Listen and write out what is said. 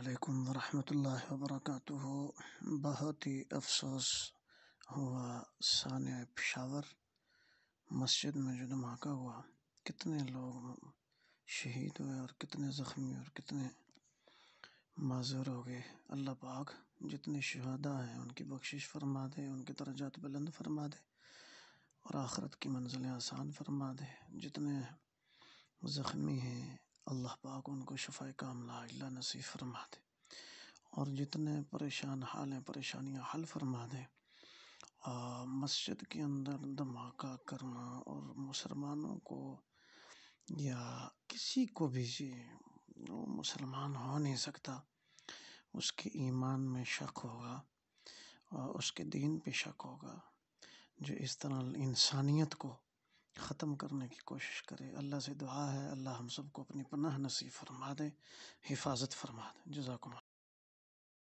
علیکم ورحمۃ اللہ وبرکاتہ بہت ہی افسوس ہوا ثانیہ پشاور مسجد میں جو دھماکہ ہوا کتنے لوگ شہید ہوئے اور کتنے زخمی اور کتنے معذور ہو گئے اللہ پاک جتنے شہدا ہیں ان کی بخشش فرما دے ان کے درجات بلند فرما دے اور آخرت کی منزلیں آسان فرما دے جتنے زخمی ہیں اللہ پاک ان کو شفا کاملہ اللہ نصیب فرما دے اور جتنے پریشان حال ہیں پریشانیاں حل فرما دے مسجد کے اندر دھماکہ کرنا اور مسلمانوں کو یا کسی کو بھی جی وہ مسلمان ہو نہیں سکتا اس کے ایمان میں شک ہوگا اور اس کے دین پہ شک ہوگا جو اس طرح انسانیت کو ختم کرنے کی کوشش کرے اللہ سے دعا ہے اللہ ہم سب کو اپنی پناہ نصیب فرما دے حفاظت فرما دے جزاکم اللہ